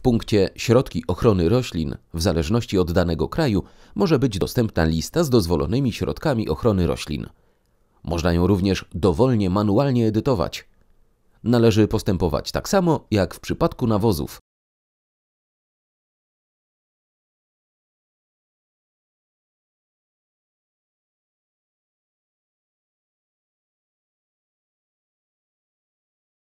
W punkcie Środki ochrony roślin, w zależności od danego kraju, może być dostępna lista z dozwolonymi środkami ochrony roślin. Można ją również dowolnie manualnie edytować. Należy postępować tak samo jak w przypadku nawozów,